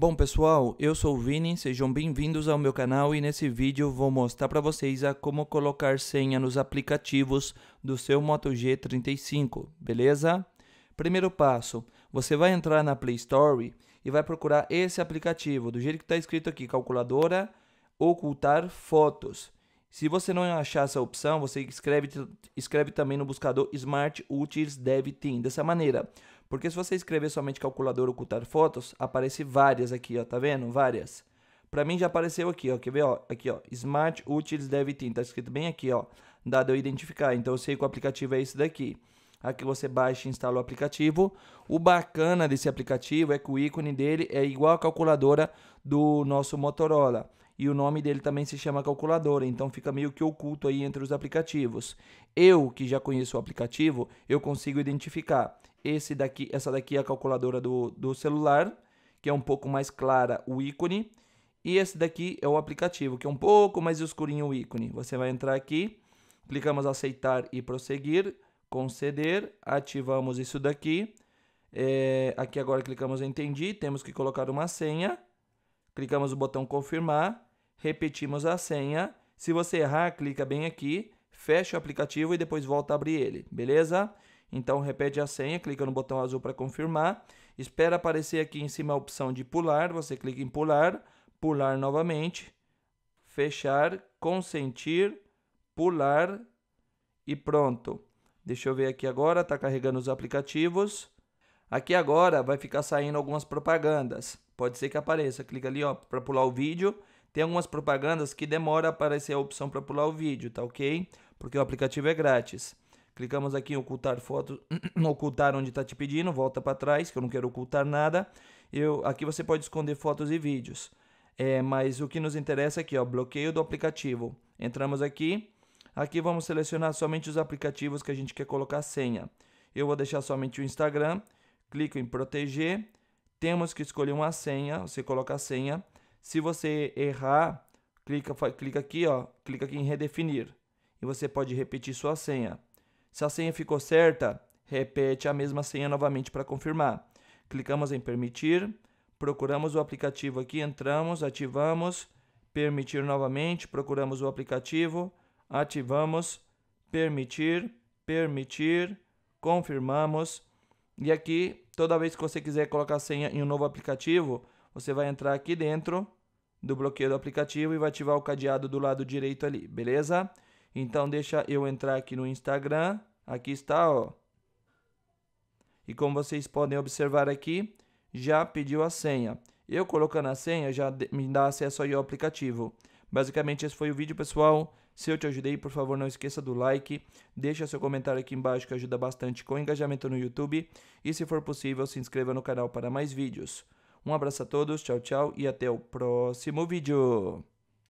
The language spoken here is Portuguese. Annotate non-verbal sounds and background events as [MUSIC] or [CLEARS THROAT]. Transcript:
Bom pessoal, eu sou o Vini, sejam bem-vindos ao meu canal e nesse vídeo vou mostrar para vocês a como colocar senha nos aplicativos do seu Moto G35, beleza? Primeiro passo, você vai entrar na Play Store e vai procurar esse aplicativo, do jeito que está escrito aqui, calculadora, ocultar fotos. Se você não achar essa opção, você escreve, escreve também no buscador Smart Utils Dev Team, dessa maneira. Porque se você escrever somente calculador ocultar fotos, aparece várias aqui, ó, tá vendo? Várias. Pra mim já apareceu aqui, ó, quer ver, ó, aqui, ó, Smart Utils Team, tá escrito bem aqui, ó, dado eu identificar, então eu sei que o aplicativo é esse daqui. Aqui você baixa e instala o aplicativo. O bacana desse aplicativo é que o ícone dele é igual a calculadora do nosso Motorola e o nome dele também se chama calculadora, então fica meio que oculto aí entre os aplicativos. Eu, que já conheço o aplicativo, eu consigo identificar. Esse daqui, essa daqui é a calculadora do, do celular, que é um pouco mais clara o ícone. E esse daqui é o aplicativo, que é um pouco mais escurinho o ícone. Você vai entrar aqui, clicamos aceitar e prosseguir, conceder, ativamos isso daqui. É, aqui agora clicamos em entendi, temos que colocar uma senha, clicamos o botão confirmar repetimos a senha. Se você errar, clica bem aqui, fecha o aplicativo e depois volta a abrir ele, beleza? Então repete a senha, clica no botão azul para confirmar, espera aparecer aqui em cima a opção de pular, você clica em pular, pular novamente, fechar, consentir, pular e pronto. Deixa eu ver aqui agora, está carregando os aplicativos. Aqui agora vai ficar saindo algumas propagandas. Pode ser que apareça. Clica ali para pular o vídeo tem algumas propagandas que demora a aparecer a opção para pular o vídeo, tá ok? Porque o aplicativo é grátis. Clicamos aqui em ocultar foto, [CLEARS THROAT] ocultar onde está te pedindo, volta para trás, que eu não quero ocultar nada. Eu, aqui você pode esconder fotos e vídeos. É, mas o que nos interessa aqui, ó, bloqueio do aplicativo. Entramos aqui. Aqui vamos selecionar somente os aplicativos que a gente quer colocar senha. Eu vou deixar somente o Instagram. Clico em proteger. Temos que escolher uma senha. Você coloca a senha. Se você errar, clica, clica aqui, ó, clica aqui em redefinir e você pode repetir sua senha. Se a senha ficou certa, repete a mesma senha novamente para confirmar. Clicamos em permitir, procuramos o aplicativo aqui, entramos, ativamos, permitir novamente, procuramos o aplicativo, ativamos, permitir, permitir, confirmamos. E aqui, toda vez que você quiser colocar a senha em um novo aplicativo, você vai entrar aqui dentro do bloqueio do aplicativo e vai ativar o cadeado do lado direito ali, beleza? Então deixa eu entrar aqui no Instagram, aqui está, ó. E como vocês podem observar aqui, já pediu a senha. Eu colocando a senha já me dá acesso aí ao aplicativo. Basicamente esse foi o vídeo, pessoal. Se eu te ajudei, por favor, não esqueça do like, deixa seu comentário aqui embaixo que ajuda bastante com o engajamento no YouTube e se for possível, se inscreva no canal para mais vídeos. Um abraço a todos, tchau, tchau e até o próximo vídeo.